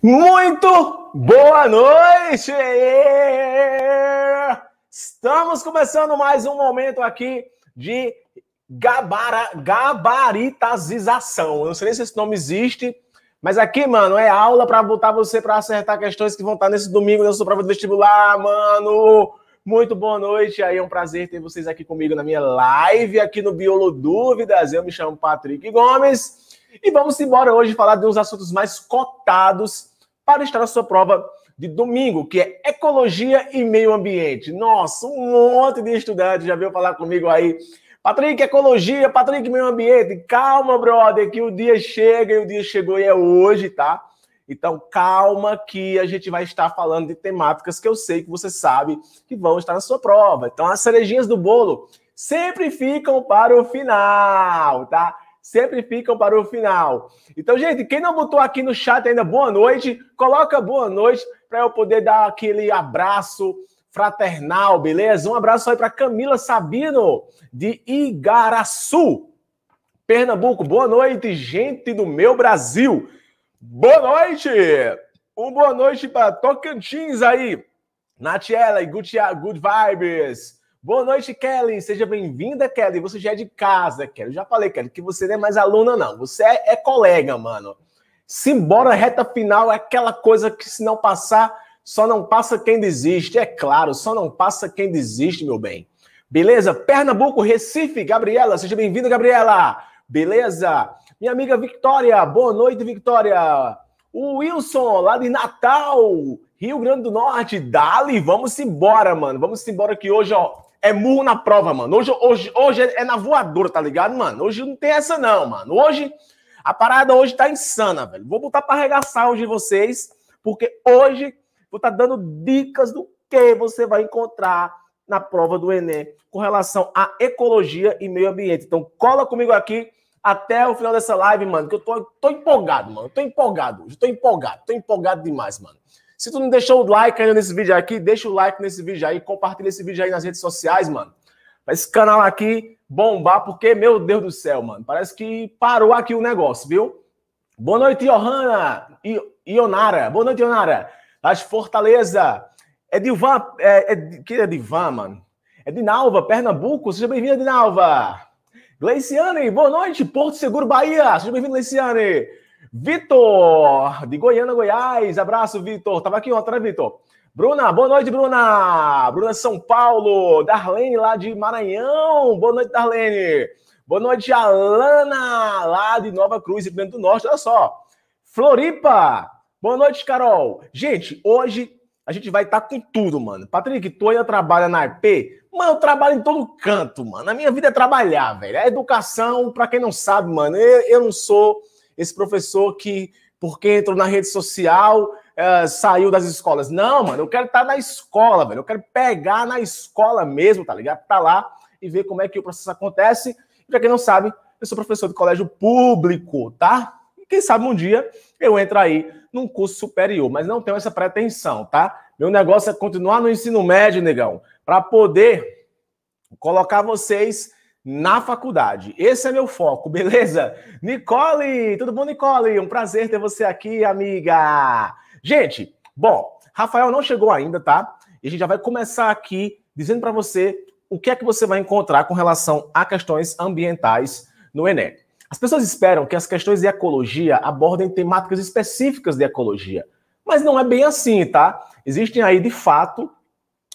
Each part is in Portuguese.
Muito boa noite! Estamos começando mais um momento aqui de gabara, Eu não sei nem se esse nome existe, mas aqui, mano, é aula para botar você para acertar questões que vão estar nesse domingo na sua prova de vestibular, mano. Muito boa noite aí, é um prazer ter vocês aqui comigo na minha live aqui no Biolo Dúvidas. Eu me chamo Patrick Gomes. E vamos embora hoje falar de uns assuntos mais cotados para estar na sua prova de domingo, que é Ecologia e Meio Ambiente. Nossa, um monte de estudante já veio falar comigo aí. Patrick, Ecologia, Patrick, Meio Ambiente. Calma, brother, que o dia chega e o dia chegou e é hoje, tá? Então, calma que a gente vai estar falando de temáticas que eu sei que você sabe que vão estar na sua prova. Então, as cerejinhas do bolo sempre ficam para o final, tá? sempre ficam para o final. Então, gente, quem não botou aqui no chat ainda boa noite, coloca boa noite para eu poder dar aquele abraço fraternal, beleza? Um abraço aí para Camila Sabino de Igaraçu, Pernambuco. Boa noite, gente do meu Brasil. Boa noite. Um boa noite para Tocantins aí. Natiela e Gutia, good Vibes. Boa noite, Kelly. Seja bem-vinda, Kelly. Você já é de casa, Kelly. Já falei, Kelly, que você não é mais aluna, não. Você é, é colega, mano. Simbora, reta final é aquela coisa que se não passar, só não passa quem desiste. É claro, só não passa quem desiste, meu bem. Beleza? Pernambuco, Recife, Gabriela. Seja bem-vinda, Gabriela. Beleza? Minha amiga Victoria. Boa noite, Victoria. O Wilson, lá de Natal. Rio Grande do Norte, Dali, vamos embora, mano. Vamos embora que hoje, ó, é murro na prova, mano. Hoje, hoje, hoje é na voadora, tá ligado, mano? Hoje não tem essa, não, mano. Hoje, a parada hoje tá insana, velho. Vou botar pra arregaçar hoje vocês, porque hoje vou tá dando dicas do que você vai encontrar na prova do Enem com relação à ecologia e meio ambiente. Então, cola comigo aqui até o final dessa live, mano, que eu tô, tô empolgado, mano. tô empolgado hoje, tô empolgado, tô empolgado demais, mano. Se tu não deixou o like ainda nesse vídeo aqui, deixa o like nesse vídeo aí, compartilha esse vídeo aí nas redes sociais, mano. Pra esse canal aqui bombar, porque, meu Deus do céu, mano, parece que parou aqui o negócio, viu? Boa noite, Johanna. e Ionara. Boa noite, Ionara. Das Fortaleza. É Divan. É, é, que é Divan, mano? É Dinalva, Pernambuco. Seja bem-vinda, Dinalva. Gleiciane, boa noite. Porto Seguro, Bahia. Seja bem-vindo, Gleiciane. Vitor, de Goiânia, Goiás. Abraço, Vitor. Tava aqui ontem, né, Vitor? Bruna, boa noite, Bruna. Bruna São Paulo. Darlene, lá de Maranhão. Boa noite, Darlene. Boa noite, Alana, lá de Nova Cruz, Rio Grande do Norte. Olha só. Floripa. Boa noite, Carol. Gente, hoje a gente vai estar tá com tudo, mano. Patrick eu trabalha na IP. Mano, eu trabalho em todo canto, mano. A minha vida é trabalhar, velho. É educação, pra quem não sabe, mano. eu, eu não sou esse professor que, porque entrou na rede social, eh, saiu das escolas. Não, mano, eu quero estar tá na escola, velho. Eu quero pegar na escola mesmo, tá ligado? Tá lá e ver como é que o processo acontece. E pra quem não sabe, eu sou professor de colégio público, tá? E quem sabe um dia eu entro aí num curso superior, mas não tenho essa pretensão, tá? Meu negócio é continuar no ensino médio, negão, para poder colocar vocês na faculdade. Esse é meu foco, beleza? Nicole, tudo bom, Nicole? Um prazer ter você aqui, amiga. Gente, bom, Rafael não chegou ainda, tá? E a gente já vai começar aqui dizendo para você o que é que você vai encontrar com relação a questões ambientais no Enem. As pessoas esperam que as questões de ecologia abordem temáticas específicas de ecologia, mas não é bem assim, tá? Existem aí, de fato,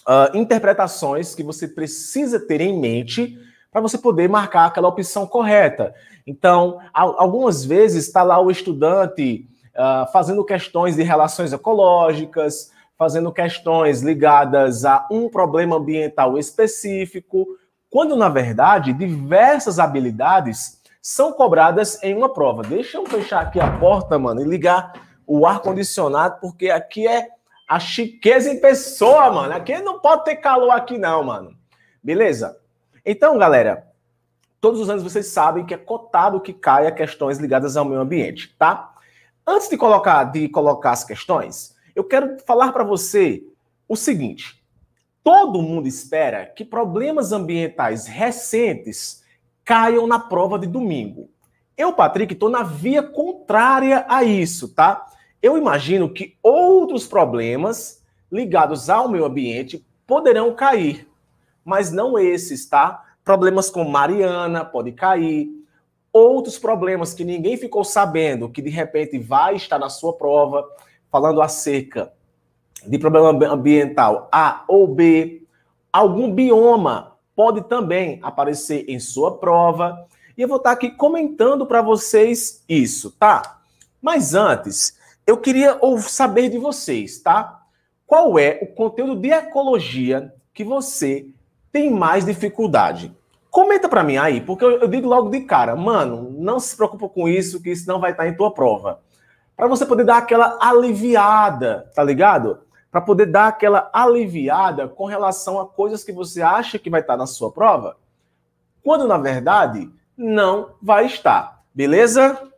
uh, interpretações que você precisa ter em mente para você poder marcar aquela opção correta. Então, algumas vezes está lá o estudante uh, fazendo questões de relações ecológicas, fazendo questões ligadas a um problema ambiental específico, quando na verdade diversas habilidades são cobradas em uma prova. Deixa eu fechar aqui a porta, mano, e ligar o ar condicionado, porque aqui é a chiqueza em pessoa, mano. Aqui não pode ter calor aqui não, mano. Beleza? Então, galera, todos os anos vocês sabem que é cotado que caia questões ligadas ao meio ambiente, tá? Antes de colocar, de colocar as questões, eu quero falar para você o seguinte: todo mundo espera que problemas ambientais recentes caiam na prova de domingo. Eu, Patrick, estou na via contrária a isso, tá? Eu imagino que outros problemas ligados ao meio ambiente poderão cair mas não esses, tá? Problemas com Mariana, pode cair. Outros problemas que ninguém ficou sabendo, que de repente vai estar na sua prova, falando acerca de problema ambiental A ou B. Algum bioma pode também aparecer em sua prova. E eu vou estar aqui comentando para vocês isso, tá? Mas antes, eu queria saber de vocês, tá? Qual é o conteúdo de ecologia que você tem mais dificuldade? Comenta para mim aí, porque eu, eu, digo logo de cara, mano, não se preocupa com isso, que isso não vai estar em tua prova. Para você poder dar aquela aliviada, tá ligado? Para poder dar aquela aliviada com relação a coisas que você acha que vai estar na sua prova, quando na verdade não vai estar, beleza?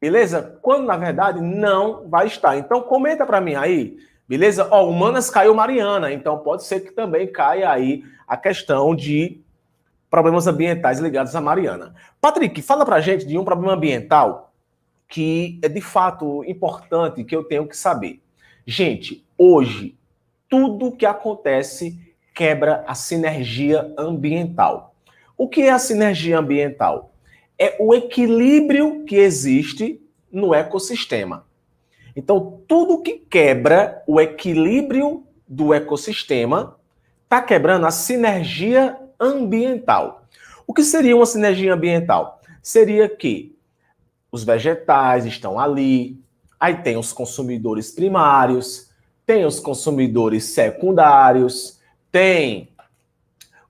Beleza? Quando na verdade não vai estar. Então comenta para mim aí Beleza? Ó, Humanas caiu Mariana, então pode ser que também caia aí a questão de problemas ambientais ligados a Mariana. Patrick, fala pra gente de um problema ambiental que é de fato importante que eu tenho que saber. Gente, hoje tudo que acontece quebra a sinergia ambiental. O que é a sinergia ambiental? É o equilíbrio que existe no ecossistema. Então, tudo que quebra o equilíbrio do ecossistema está quebrando a sinergia ambiental. O que seria uma sinergia ambiental? Seria que os vegetais estão ali, aí tem os consumidores primários, tem os consumidores secundários, tem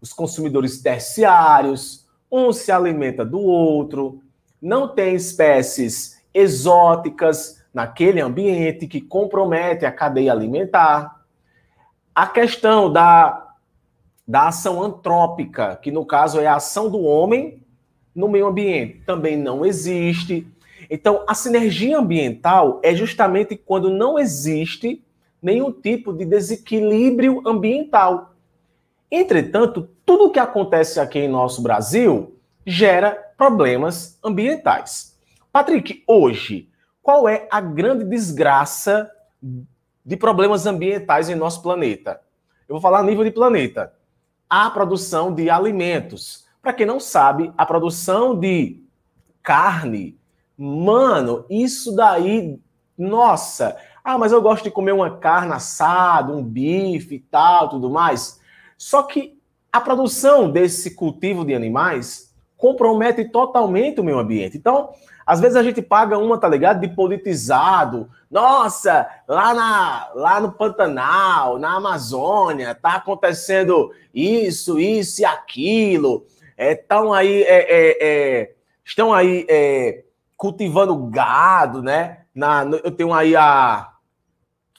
os consumidores terciários, um se alimenta do outro, não tem espécies exóticas, naquele ambiente que compromete a cadeia alimentar. A questão da, da ação antrópica, que no caso é a ação do homem no meio ambiente, também não existe. Então, a sinergia ambiental é justamente quando não existe nenhum tipo de desequilíbrio ambiental. Entretanto, tudo o que acontece aqui em nosso Brasil gera problemas ambientais. Patrick, hoje, qual é a grande desgraça de problemas ambientais em nosso planeta? Eu vou falar a nível de planeta. A produção de alimentos. Para quem não sabe, a produção de carne, mano, isso daí, nossa. Ah, mas eu gosto de comer uma carne assada, um bife e tal, tudo mais. Só que a produção desse cultivo de animais compromete totalmente o meio ambiente. Então, às vezes a gente paga uma, tá ligado? De politizado. Nossa, lá, na, lá no Pantanal, na Amazônia, tá acontecendo isso, isso e aquilo. É, tão aí, é, é, é estão aí é, cultivando gado, né? Na, eu tenho aí a,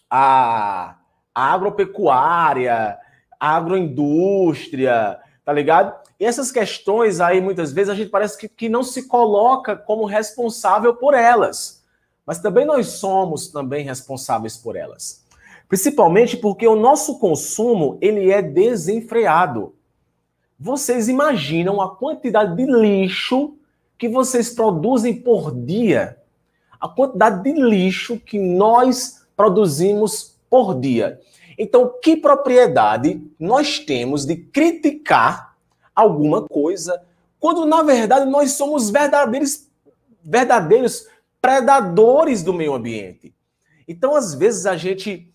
a, a agropecuária, a agroindústria, tá ligado? E essas questões aí, muitas vezes, a gente parece que, que não se coloca como responsável por elas. Mas também nós somos também responsáveis por elas. Principalmente porque o nosso consumo, ele é desenfreado. Vocês imaginam a quantidade de lixo que vocês produzem por dia? A quantidade de lixo que nós produzimos por dia. Então, que propriedade nós temos de criticar alguma coisa, quando na verdade nós somos verdadeiros, verdadeiros predadores do meio ambiente. Então, às vezes, a gente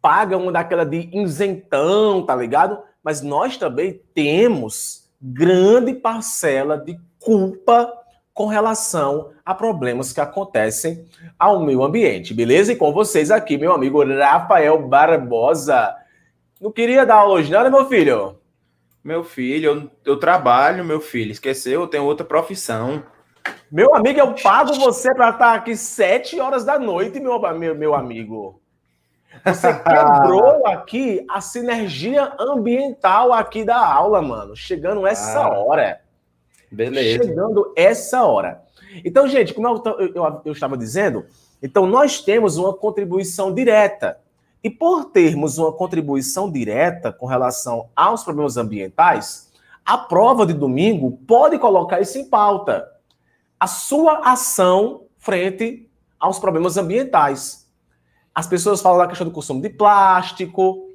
paga uma daquela de isentão, tá ligado? Mas nós também temos grande parcela de culpa com relação a problemas que acontecem ao meio ambiente, beleza? E com vocês aqui, meu amigo Rafael Barbosa. Não queria dar aula hoje, não, né, meu filho? Meu filho, eu, eu trabalho, meu filho. Esqueceu, eu tenho outra profissão. Meu amigo, eu pago você para estar aqui sete horas da noite, meu, meu, meu amigo. Você quebrou aqui a sinergia ambiental aqui da aula, mano. Chegando essa ah, hora. Beleza. Chegando essa hora. Então, gente, como eu, eu, eu estava dizendo, então nós temos uma contribuição direta e por termos uma contribuição direta com relação aos problemas ambientais, a prova de domingo pode colocar isso em pauta. A sua ação frente aos problemas ambientais. As pessoas falam da questão do consumo de plástico,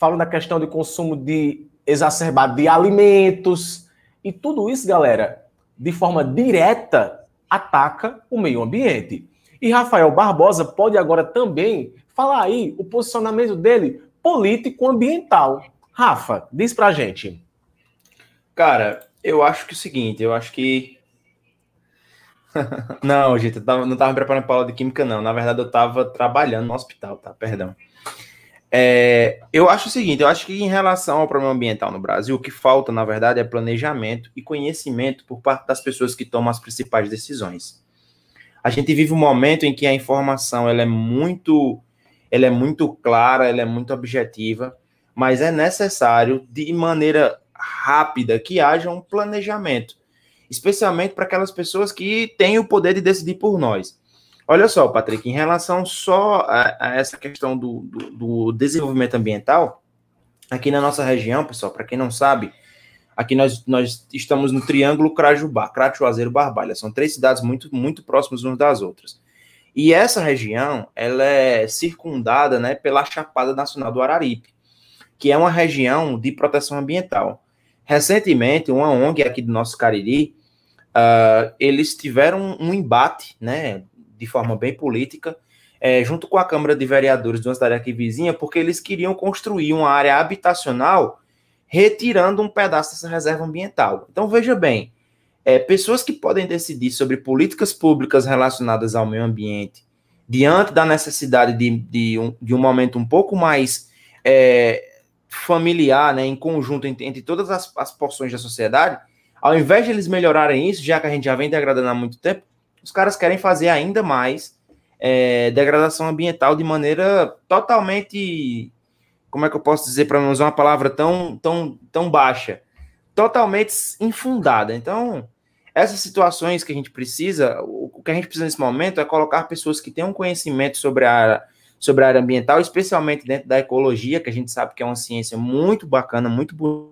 falam da questão do consumo de exacerbado de alimentos, e tudo isso, galera, de forma direta ataca o meio ambiente. E Rafael Barbosa pode agora também Fala aí o posicionamento dele político-ambiental. Rafa, diz pra gente. Cara, eu acho que é o seguinte, eu acho que. não, gente, eu não tava preparando para aula de química, não. Na verdade, eu tava trabalhando no hospital, tá? Perdão. É, eu acho o seguinte, eu acho que em relação ao problema ambiental no Brasil, o que falta, na verdade, é planejamento e conhecimento por parte das pessoas que tomam as principais decisões. A gente vive um momento em que a informação ela é muito ela é muito clara, ela é muito objetiva, mas é necessário, de maneira rápida, que haja um planejamento, especialmente para aquelas pessoas que têm o poder de decidir por nós. Olha só, Patrick, em relação só a, a essa questão do, do, do desenvolvimento ambiental, aqui na nossa região, pessoal, para quem não sabe, Aqui nós, nós estamos no Triângulo Crajubá, Azeiro, Barbalha. São três cidades muito, muito próximas umas das outras. E essa região, ela é circundada, né, pela Chapada Nacional do Araripe, que é uma região de proteção ambiental. Recentemente, uma ONG aqui do nosso Cariri, uh, eles tiveram um embate, né, de forma bem política, é, junto com a Câmara de Vereadores de uma cidade aqui vizinha, porque eles queriam construir uma área habitacional retirando um pedaço dessa reserva ambiental. Então, veja bem, é, pessoas que podem decidir sobre políticas públicas relacionadas ao meio ambiente, diante da necessidade de, de, um, de um momento um pouco mais é, familiar, né, em conjunto entre, entre todas as, as, porções da sociedade, ao invés de eles melhorarem isso, já que a gente já vem degradando há muito tempo, os caras querem fazer ainda mais é, degradação ambiental de maneira totalmente. Como é que eu posso dizer para não usar uma palavra tão, tão, tão baixa? totalmente infundada. Então, essas situações que a gente precisa, o que a gente precisa nesse momento é colocar pessoas que tenham conhecimento sobre a área, sobre a área ambiental, especialmente dentro da ecologia, que a gente sabe que é uma ciência muito bacana, muito boa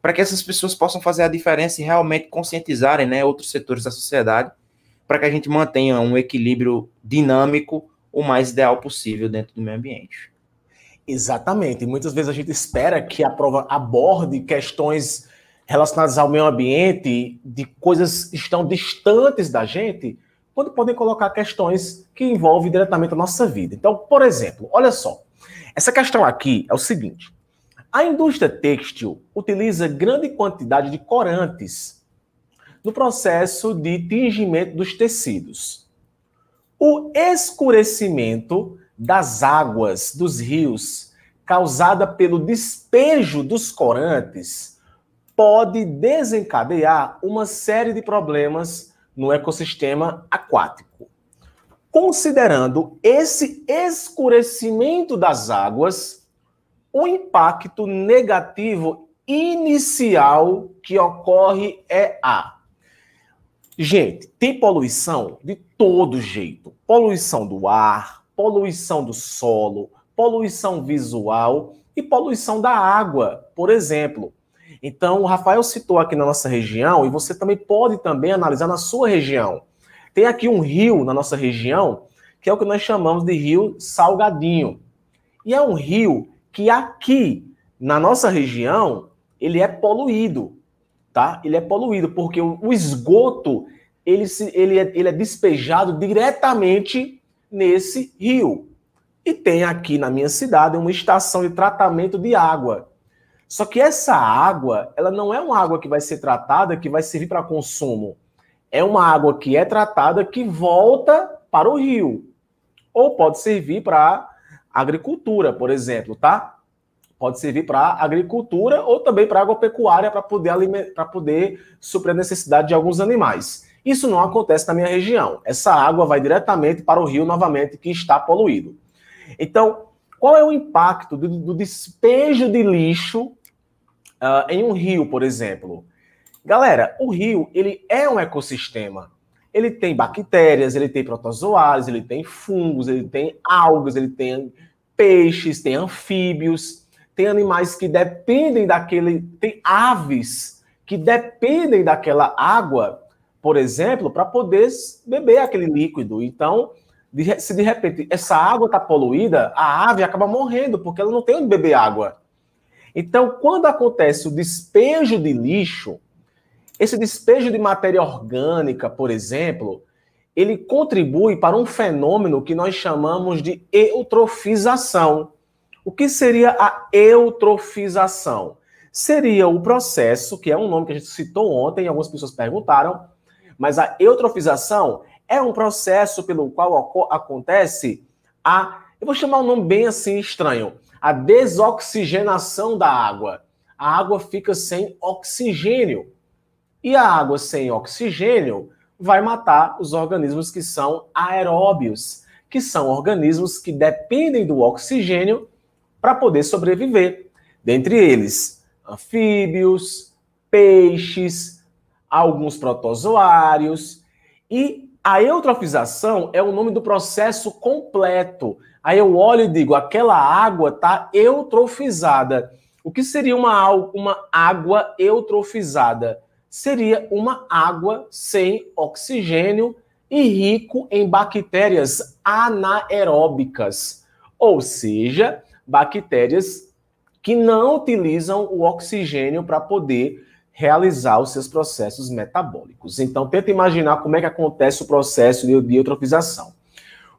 para que essas pessoas possam fazer a diferença e realmente conscientizarem né, outros setores da sociedade, para que a gente mantenha um equilíbrio dinâmico o mais ideal possível dentro do meio ambiente. Exatamente. E muitas vezes a gente espera que a prova aborde questões relacionadas ao meio ambiente, de coisas que estão distantes da gente, quando podem colocar questões que envolvem diretamente a nossa vida. Então, por exemplo, olha só. Essa questão aqui é o seguinte: a indústria têxtil utiliza grande quantidade de corantes no processo de tingimento dos tecidos. O escurecimento das águas dos rios causada pelo despejo dos corantes pode desencadear uma série de problemas no ecossistema aquático. Considerando esse escurecimento das águas, o impacto negativo inicial que ocorre é a. Gente, tem poluição de todo jeito: poluição do ar, poluição do solo, poluição visual e poluição da água, por exemplo. Então, o Rafael citou aqui na nossa região, e você também pode também analisar na sua região. Tem aqui um rio na nossa região, que é o que nós chamamos de rio Salgadinho. E é um rio que aqui, na nossa região, ele é poluído, tá? Ele é poluído porque o esgoto, ele, se, ele, é, ele é despejado diretamente nesse rio. E tem aqui na minha cidade uma estação de tratamento de água só que essa água, ela não é uma água que vai ser tratada, que vai servir para consumo. É uma água que é tratada que volta para o rio. Ou pode servir para agricultura, por exemplo, tá? Pode servir para agricultura ou também para agropecuária para poder para poder suprir a necessidade de alguns animais. Isso não acontece na minha região. Essa água vai diretamente para o rio novamente que está poluído. Então, qual é o impacto do, do despejo de lixo uh, em um rio, por exemplo. Galera, o rio ele é um ecossistema. Ele tem bactérias, ele tem protozoários, ele tem fungos, ele tem algas, ele tem peixes, tem anfíbios, tem animais que dependem daquele, tem aves que dependem daquela água, por exemplo, para poder beber aquele líquido. Então, se de repente essa água está poluída, a ave acaba morrendo porque ela não tem onde beber água. Então, quando acontece o despejo de lixo, esse despejo de matéria orgânica, por exemplo, ele contribui para um fenômeno que nós chamamos de eutrofização. O que seria a eutrofização? Seria o processo, que é um nome que a gente citou ontem, algumas pessoas perguntaram, mas a eutrofização é um processo pelo qual acontece a. Eu vou chamar um nome bem assim estranho a desoxigenação da água. A água fica sem oxigênio. E a água sem oxigênio vai matar os organismos que são aeróbios, que são organismos que dependem do oxigênio para poder sobreviver. Dentre eles, anfíbios, peixes, alguns protozoários e a eutrofização é o nome do processo completo. Aí eu olho e digo, aquela água está eutrofizada. O que seria uma, uma água eutrofizada? Seria uma água sem oxigênio e rico em bactérias anaeróbicas, ou seja, bactérias que não utilizam o oxigênio para poder realizar os seus processos metabólicos. Então, tenta imaginar como é que acontece o processo de eutrofização.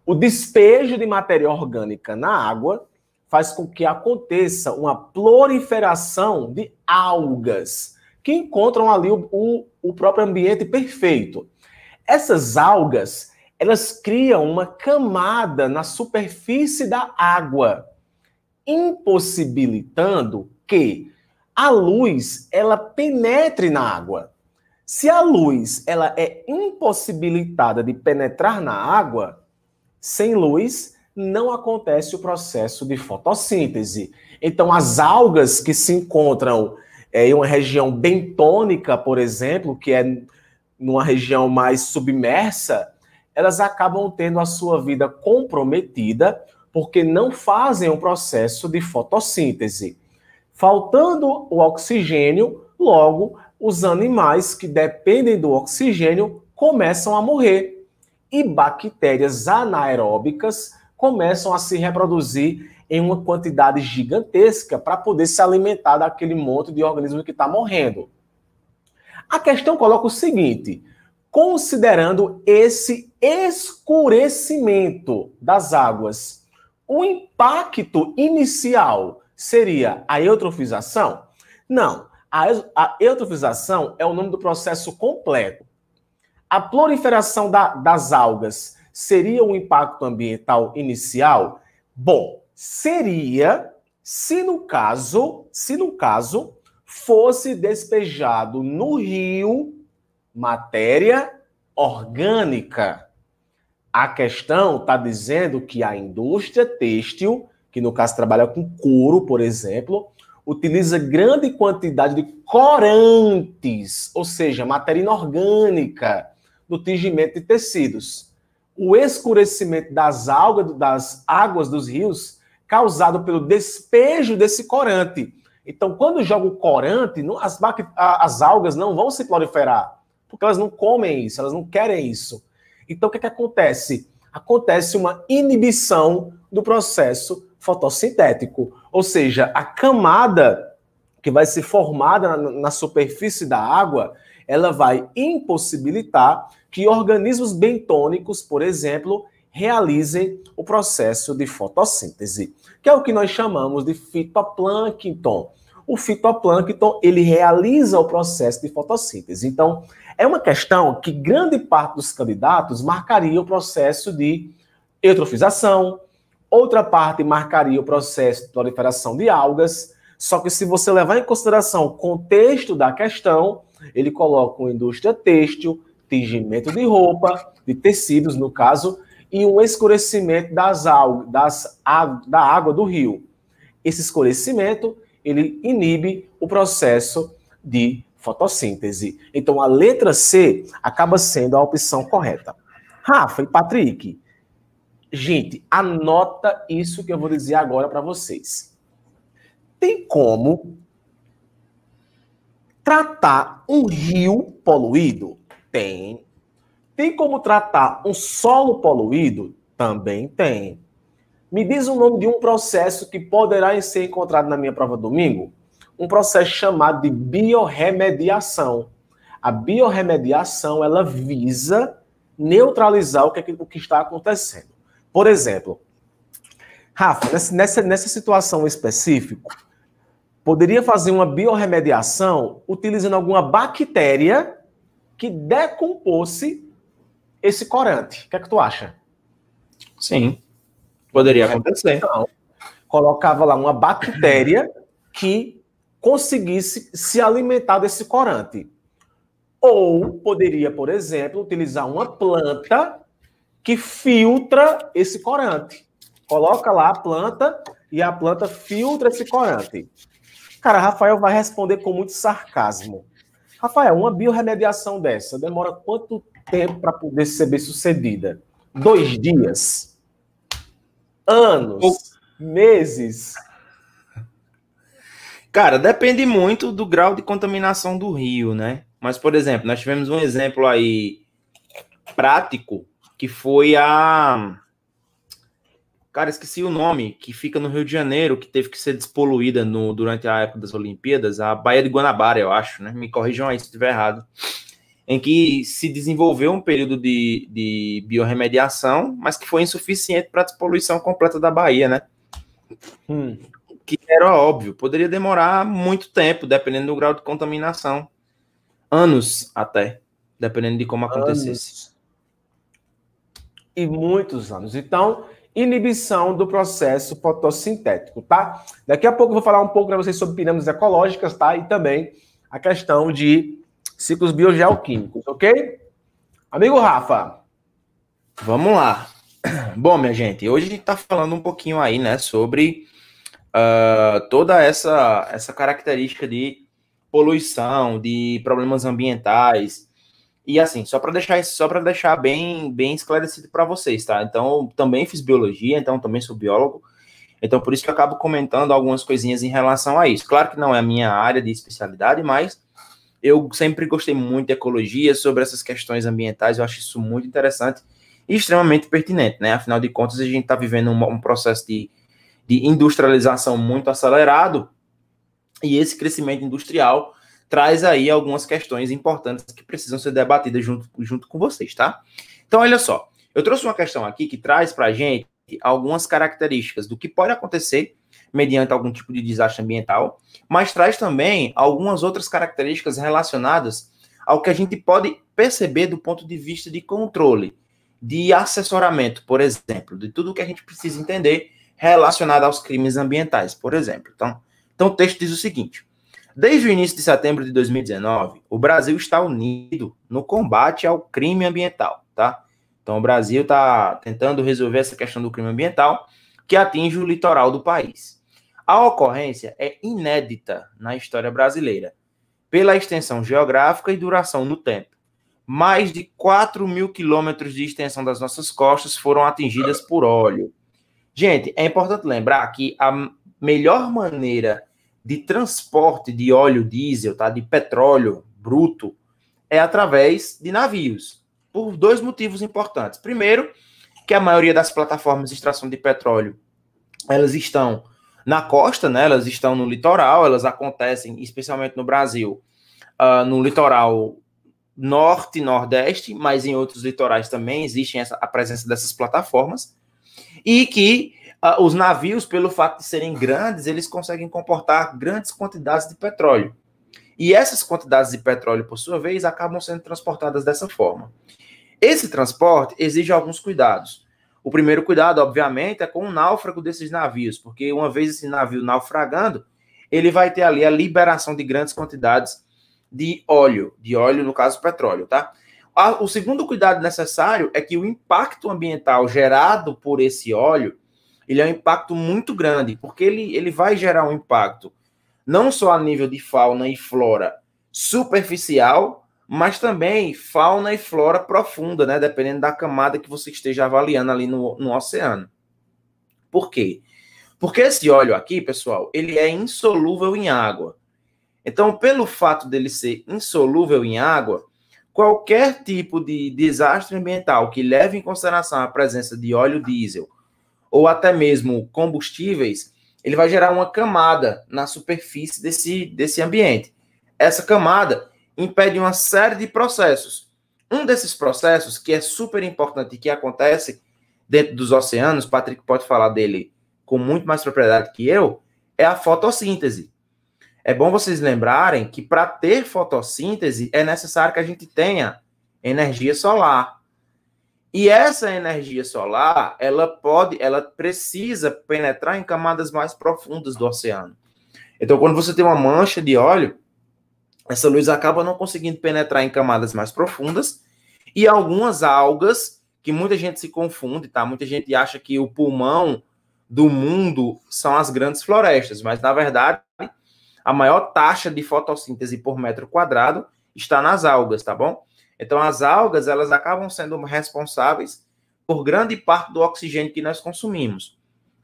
O despejo de matéria orgânica na água faz com que aconteça uma proliferação de algas que encontram ali o, o, o próprio ambiente perfeito. Essas algas, elas criam uma camada na superfície da água, impossibilitando que a luz ela penetre na água. Se a luz ela é impossibilitada de penetrar na água, sem luz não acontece o processo de fotossíntese. Então as algas que se encontram é, em uma região bentônica, por exemplo, que é numa região mais submersa, elas acabam tendo a sua vida comprometida porque não fazem o um processo de fotossíntese. Faltando o oxigênio, logo os animais que dependem do oxigênio começam a morrer e bactérias anaeróbicas começam a se reproduzir em uma quantidade gigantesca para poder se alimentar daquele monte de organismo que está morrendo. A questão coloca o seguinte: considerando esse escurecimento das águas, o impacto inicial seria a eutrofização? Não. A eutrofização é o nome do processo completo. A proliferação da, das algas seria um impacto ambiental inicial? Bom, seria se no caso, se no caso fosse despejado no rio matéria orgânica. A questão está dizendo que a indústria têxtil que no caso trabalha com couro, por exemplo, utiliza grande quantidade de corantes, ou seja, matéria inorgânica, no tingimento de tecidos. O escurecimento das, algas, das águas dos rios causado pelo despejo desse corante. Então, quando joga o corante, as, as, algas não vão se proliferar, porque elas não comem isso, elas não querem isso. Então, o que, é que acontece? Acontece uma inibição do processo fotossintético, ou seja, a camada que vai ser formada na, na superfície da água, ela vai impossibilitar que organismos bentônicos, por exemplo, realizem o processo de fotossíntese, que é o que nós chamamos de fitoplâncton. O fitoplâncton, ele realiza o processo de fotossíntese. Então, é uma questão que grande parte dos candidatos marcaria o processo de eutrofização, Outra parte marcaria o processo de proliferação de algas, só que se você levar em consideração o contexto da questão, ele coloca uma indústria têxtil, tingimento de roupa, de tecidos, no caso, e um escurecimento das, algas, das da água do rio. Esse escurecimento, ele inibe o processo de fotossíntese. Então, a letra C acaba sendo a opção correta. Rafa e Patrick, Gente, anota isso que eu vou dizer agora para vocês. Tem como tratar um rio poluído? Tem. Tem como tratar um solo poluído? Também tem. Me diz o nome de um processo que poderá ser encontrado na minha prova domingo? Um processo chamado de biorremediação. A biorremediação, ela visa neutralizar o que, é o que está acontecendo. Por exemplo, Rafa, nessa, nessa situação específica, poderia fazer uma biorremediação utilizando alguma bactéria que decomposse esse corante. O que é que tu acha? Sim, poderia acontecer. Então, colocava lá uma bactéria que conseguisse se alimentar desse corante. Ou poderia, por exemplo, utilizar uma planta que filtra esse corante. Coloca lá a planta e a planta filtra esse corante. Cara, Rafael vai responder com muito sarcasmo. Rafael, uma biorremediação dessa demora quanto tempo para poder ser bem sucedida? Dois dias? Anos? Meses? Cara, depende muito do grau de contaminação do rio, né? Mas, por exemplo, nós tivemos um exemplo aí prático que foi a. Cara, esqueci o nome, que fica no Rio de Janeiro, que teve que ser despoluída no, durante a época das Olimpíadas, a Baía de Guanabara, eu acho, né? Me corrijam aí se estiver errado. Em que se desenvolveu um período de, de biorremediação, mas que foi insuficiente para a despoluição completa da Bahia, né? Hum. Que era óbvio, poderia demorar muito tempo, dependendo do grau de contaminação. Anos até, dependendo de como Anos. acontecesse e muitos anos. Então, inibição do processo fotossintético, tá? Daqui a pouco eu vou falar um pouco para vocês sobre pirâmides ecológicas, tá? E também a questão de ciclos biogeoquímicos, ok? Amigo Rafa. Vamos lá. Bom, minha gente, hoje a gente está falando um pouquinho aí, né, sobre uh, toda essa, essa característica de poluição, de problemas ambientais, e assim, só para deixar só para deixar bem bem esclarecido para vocês, tá? Então, também fiz biologia, então também sou biólogo. Então, por isso que eu acabo comentando algumas coisinhas em relação a isso. Claro que não é a minha área de especialidade, mas eu sempre gostei muito de ecologia, sobre essas questões ambientais, eu acho isso muito interessante e extremamente pertinente, né? Afinal de contas, a gente está vivendo um, um processo de, de industrialização muito acelerado e esse crescimento industrial traz aí algumas questões importantes que precisam ser debatidas junto, junto com vocês, tá? Então, olha só. Eu trouxe uma questão aqui que traz para a gente algumas características do que pode acontecer mediante algum tipo de desastre ambiental, mas traz também algumas outras características relacionadas ao que a gente pode perceber do ponto de vista de controle, de assessoramento, por exemplo, de tudo que a gente precisa entender relacionado aos crimes ambientais, por exemplo. Então, então o texto diz o seguinte: Desde o início de setembro de 2019, o Brasil está unido no combate ao crime ambiental, tá? Então o Brasil está tentando resolver essa questão do crime ambiental que atinge o litoral do país. A ocorrência é inédita na história brasileira, pela extensão geográfica e duração no tempo. Mais de 4 mil quilômetros de extensão das nossas costas foram atingidas por óleo. Gente, é importante lembrar que a melhor maneira de transporte de óleo diesel, tá? De petróleo bruto é através de navios, por dois motivos importantes. Primeiro, que a maioria das plataformas de extração de petróleo, elas estão na costa, né? Elas estão no litoral, elas acontecem, especialmente no Brasil, uh, no litoral norte e nordeste, mas em outros litorais também existe essa, a presença dessas plataformas, e que Uh, os navios, pelo fato de serem grandes, eles conseguem comportar grandes quantidades de petróleo. E essas quantidades de petróleo, por sua vez, acabam sendo transportadas dessa forma. Esse transporte exige alguns cuidados. O primeiro cuidado, obviamente, é com o náufrago desses navios, porque uma vez esse navio naufragando, ele vai ter ali a liberação de grandes quantidades de óleo, de óleo, no caso, petróleo, tá? O segundo cuidado necessário é que o impacto ambiental gerado por esse óleo ele é um impacto muito grande, porque ele, ele vai gerar um impacto não só a nível de fauna e flora superficial, mas também fauna e flora profunda, né? Dependendo da camada que você esteja avaliando ali no, no oceano. Por quê? Porque esse óleo aqui, pessoal, ele é insolúvel em água. Então, pelo fato dele ser insolúvel em água, qualquer tipo de desastre ambiental que leve em consideração a presença de óleo diesel ou até mesmo combustíveis, ele vai gerar uma camada na superfície desse, desse ambiente. Essa camada impede uma série de processos. Um desses processos que é super importante e que acontece dentro dos oceanos, Patrick pode falar dele com muito mais propriedade que eu, é a fotossíntese. É bom vocês lembrarem que para ter fotossíntese é necessário que a gente tenha energia solar. E essa energia solar, ela pode, ela precisa penetrar em camadas mais profundas do oceano. Então, quando você tem uma mancha de óleo, essa luz acaba não conseguindo penetrar em camadas mais profundas e algumas algas que muita gente se confunde, tá? Muita gente acha que o pulmão do mundo são as grandes florestas, mas na verdade a maior taxa de fotossíntese por metro quadrado está nas algas, tá bom? Então, as algas elas acabam sendo responsáveis por grande parte do oxigênio que nós consumimos.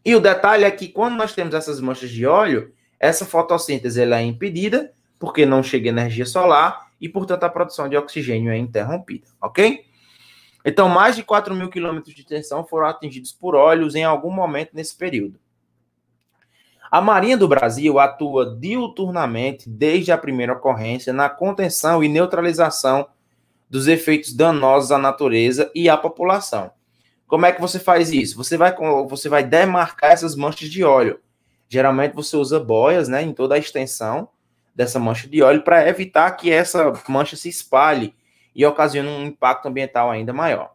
E o detalhe é que quando nós temos essas manchas de óleo, essa fotossíntese ela é impedida porque não chega energia solar e, portanto, a produção de oxigênio é interrompida, ok? Então, mais de 4 mil quilômetros de tensão foram atingidos por óleos em algum momento nesse período. A Marinha do Brasil atua diuturnamente desde a primeira ocorrência na contenção e neutralização dos efeitos danosos à natureza e à população. Como é que você faz isso? Você vai, você vai demarcar essas manchas de óleo. Geralmente você usa boias, né, em toda a extensão dessa mancha de óleo para evitar que essa mancha se espalhe e ocasione um impacto ambiental ainda maior.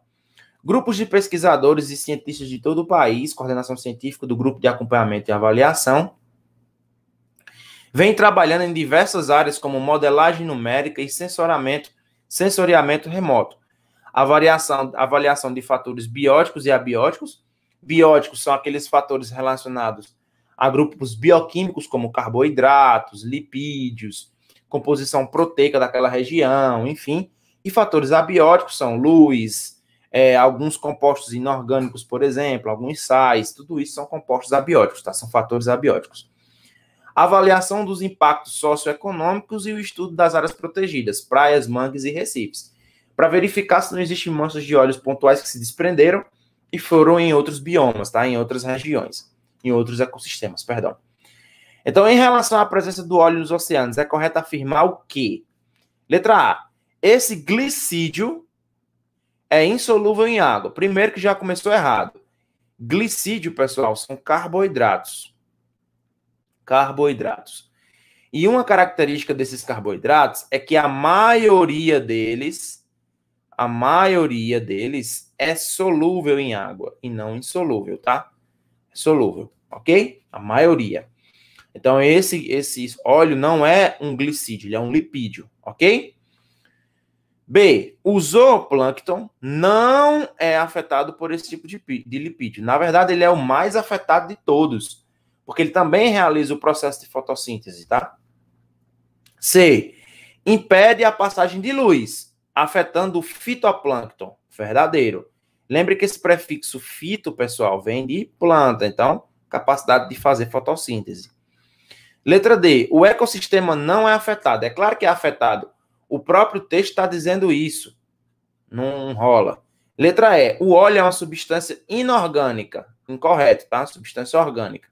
Grupos de pesquisadores e cientistas de todo o país, coordenação científica do Grupo de Acompanhamento e Avaliação, vem trabalhando em diversas áreas como modelagem numérica e sensoramento sensoriamento remoto. Avaliação, avaliação de fatores bióticos e abióticos. Bióticos são aqueles fatores relacionados a grupos bioquímicos, como carboidratos, lipídios, composição proteica daquela região, enfim. E fatores abióticos são luz, é, alguns compostos inorgânicos, por exemplo, alguns sais, tudo isso são compostos abióticos, tá? São fatores abióticos avaliação dos impactos socioeconômicos e o estudo das áreas protegidas, praias, mangues e recifes, para verificar se não existem manchas de óleos pontuais que se desprenderam e foram em outros biomas, tá? Em outras regiões, em outros ecossistemas, perdão. Então, em relação à presença do óleo nos oceanos, é correto afirmar o que? Letra A. Esse glicídio é insolúvel em água. Primeiro que já começou errado. Glicídio, pessoal, são carboidratos carboidratos. E uma característica desses carboidratos é que a maioria deles, a maioria deles é solúvel em água e não insolúvel, tá? É solúvel, ok? A maioria. Então esse esse óleo não é um glicídio, ele é um lipídio, ok? B. O zooplâncton não é afetado por esse tipo de, de lipídio. Na verdade, ele é o mais afetado de todos porque ele também realiza o processo de fotossíntese, tá? C. Impede a passagem de luz, afetando o fitoplâncton. Verdadeiro. Lembre que esse prefixo fito, pessoal, vem de planta, então, capacidade de fazer fotossíntese. Letra D. O ecossistema não é afetado. É claro que é afetado. O próprio texto está dizendo isso. Não rola. Letra E. O óleo é uma substância inorgânica. Incorreto, tá? Substância orgânica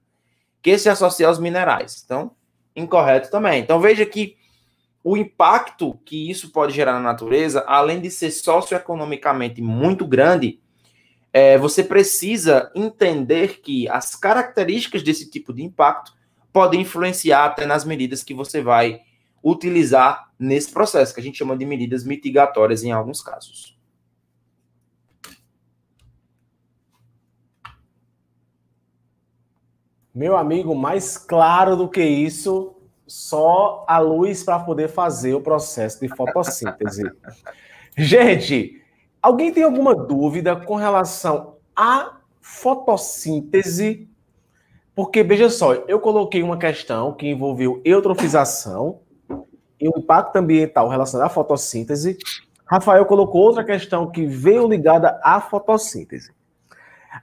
que se associa aos minerais. Então, incorreto também. Então, veja que o impacto que isso pode gerar na natureza, além de ser socioeconomicamente muito grande, é, você precisa entender que as características desse tipo de impacto podem influenciar até nas medidas que você vai utilizar nesse processo, que a gente chama de medidas mitigatórias em alguns casos. Meu amigo, mais claro do que isso, só a luz para poder fazer o processo de fotossíntese. Gente, alguém tem alguma dúvida com relação à fotossíntese? Porque, veja só, eu coloquei uma questão que envolveu eutrofização e o impacto ambiental relacionado à fotossíntese. Rafael colocou outra questão que veio ligada à fotossíntese.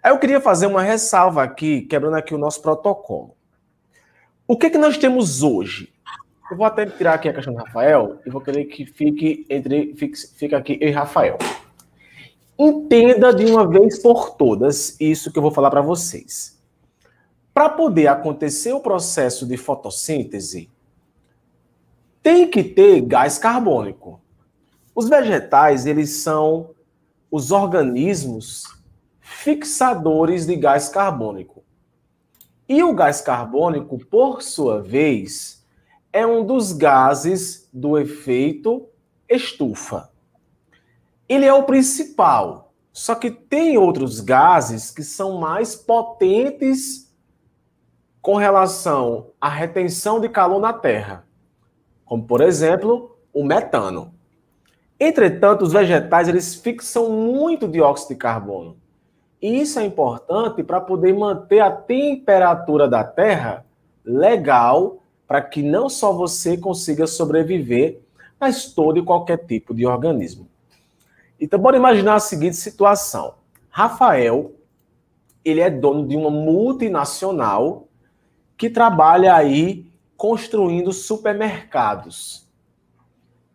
Aí eu queria fazer uma ressalva aqui, quebrando aqui o nosso protocolo. O que, é que nós temos hoje? Eu vou até tirar aqui a questão do Rafael e vou querer que fique entre fique, fique aqui eu e Rafael. Entenda de uma vez por todas isso que eu vou falar para vocês. Para poder acontecer o processo de fotossíntese, tem que ter gás carbônico. Os vegetais, eles são os organismos fixadores de gás carbônico. E o gás carbônico, por sua vez, é um dos gases do efeito estufa. Ele é o principal, só que tem outros gases que são mais potentes com relação à retenção de calor na Terra, como por exemplo, o metano. Entretanto, os vegetais eles fixam muito dióxido de carbono. Isso é importante para poder manter a temperatura da terra legal, para que não só você consiga sobreviver, mas todo e qualquer tipo de organismo. Então, bora imaginar a seguinte situação. Rafael, ele é dono de uma multinacional que trabalha aí construindo supermercados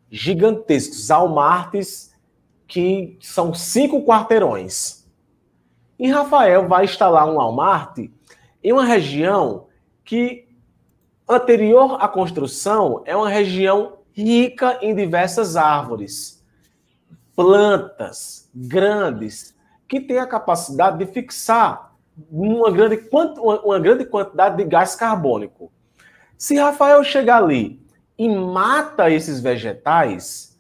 gigantescos, almartes, que são cinco quarteirões. E Rafael vai instalar um almarte em uma região que, anterior à construção, é uma região rica em diversas árvores, plantas grandes, que tem a capacidade de fixar uma grande, uma grande quantidade de gás carbônico. Se Rafael chegar ali e mata esses vegetais,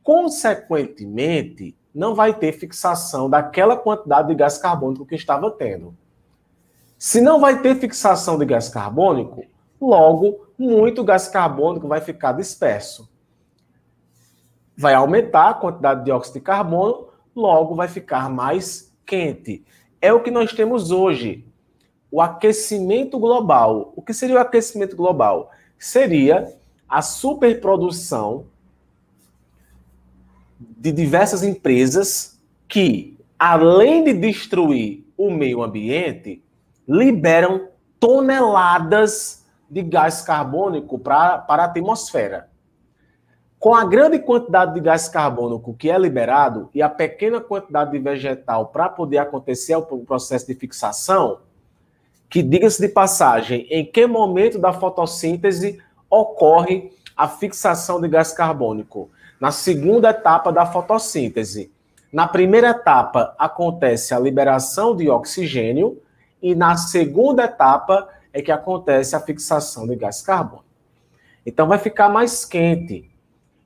consequentemente, não vai ter fixação daquela quantidade de gás carbônico que estava tendo. Se não vai ter fixação de gás carbônico, logo muito gás carbônico vai ficar disperso. Vai aumentar a quantidade de dióxido de carbono, logo vai ficar mais quente. É o que nós temos hoje. O aquecimento global. O que seria o aquecimento global? Seria a superprodução de diversas empresas que, além de destruir o meio ambiente, liberam toneladas de gás carbônico pra, para a atmosfera. Com a grande quantidade de gás carbônico que é liberado e a pequena quantidade de vegetal para poder acontecer o processo de fixação, que diga-se de passagem, em que momento da fotossíntese ocorre a fixação de gás carbônico? na segunda etapa da fotossíntese. Na primeira etapa acontece a liberação de oxigênio e na segunda etapa é que acontece a fixação de gás carbônico. Então vai ficar mais quente.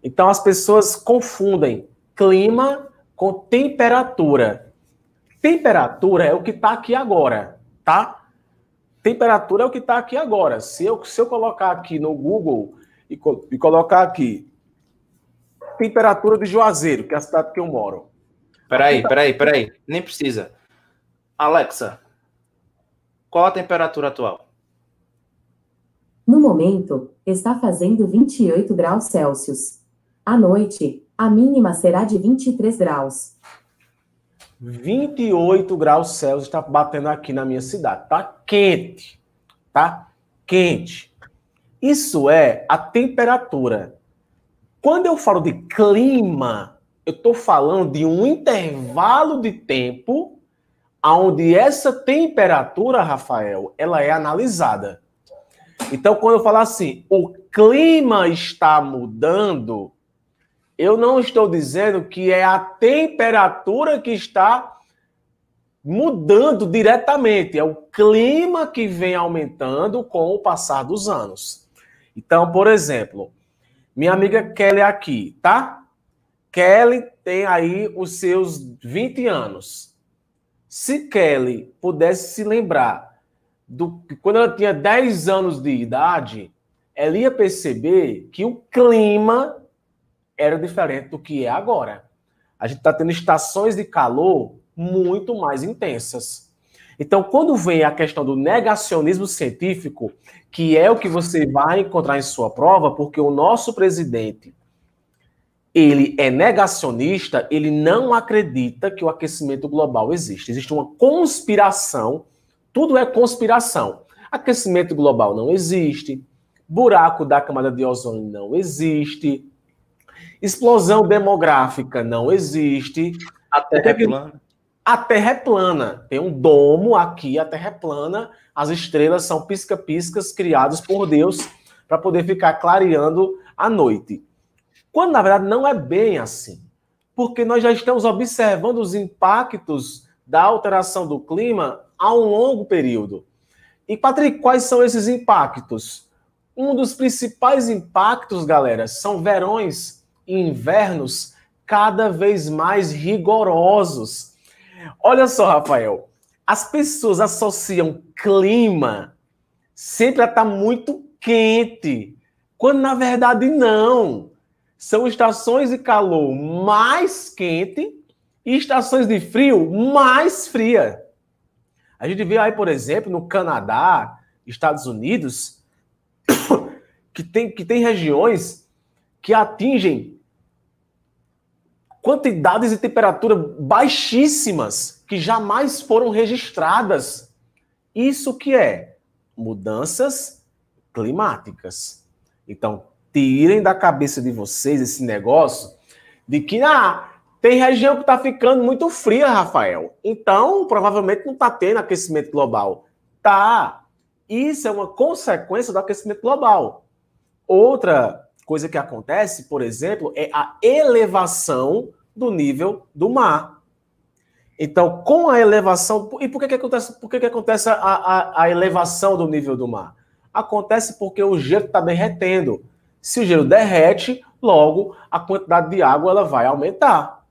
Então as pessoas confundem clima com temperatura. Temperatura é o que está aqui agora, tá? Temperatura é o que está aqui agora. Se eu, se eu colocar aqui no Google e, co e colocar aqui temperatura de Juazeiro, que é a cidade que eu moro. Peraí, tá- peraí, peraí. Nem precisa. Alexa, qual a temperatura atual? No momento, está fazendo 28 graus Celsius. À noite, a mínima será de 23 graus. 28 graus Celsius está batendo aqui na minha cidade. Tá quente. Tá quente. Isso é a temperatura quando eu falo de clima, eu estou falando de um intervalo de tempo onde essa temperatura, Rafael, ela é analisada. Então, quando eu falar assim, o clima está mudando, eu não estou dizendo que é a temperatura que está mudando diretamente, é o clima que vem aumentando com o passar dos anos. Então, por exemplo, minha amiga Kelly é aqui, tá? Kelly tem aí os seus 20 anos. Se Kelly pudesse se lembrar do quando ela tinha 10 anos de idade, ela ia perceber que o clima era diferente do que é agora. A gente está tendo estações de calor muito mais intensas. Então, quando vem a questão do negacionismo científico, que é o que você vai encontrar em sua prova, porque o nosso presidente ele é negacionista, ele não acredita que o aquecimento global existe. Existe uma conspiração, tudo é conspiração. Aquecimento global não existe, buraco da camada de ozônio não existe, explosão demográfica não existe. A Terra é plana. A Terra é plana, tem um domo aqui, a Terra é plana, as estrelas são pisca-piscas criados por Deus para poder ficar clareando a noite. Quando na verdade não é bem assim, porque nós já estamos observando os impactos da alteração do clima há um longo período. E Patrick, quais são esses impactos? Um dos principais impactos, galera, são verões e invernos cada vez mais rigorosos Olha só, Rafael. As pessoas associam clima sempre a estar tá muito quente, quando na verdade não. São estações de calor mais quente e estações de frio mais fria. A gente vê aí, por exemplo, no Canadá, Estados Unidos, que tem, que tem regiões que atingem quantidades de temperatura baixíssimas que jamais foram registradas. Isso que é mudanças climáticas. Então, tirem da cabeça de vocês esse negócio de que ah, tem região que está ficando muito fria, Rafael. Então, provavelmente não está tendo aquecimento global. Tá. Isso é uma consequência do aquecimento global. Outra coisa que acontece, por exemplo, é a elevação do nível do mar. Então, com a elevação. E por que, que acontece, por que, que acontece a, a, a elevação do nível do mar? Acontece porque o gelo está derretendo. Se o gelo derrete, logo a quantidade de água ela vai aumentar.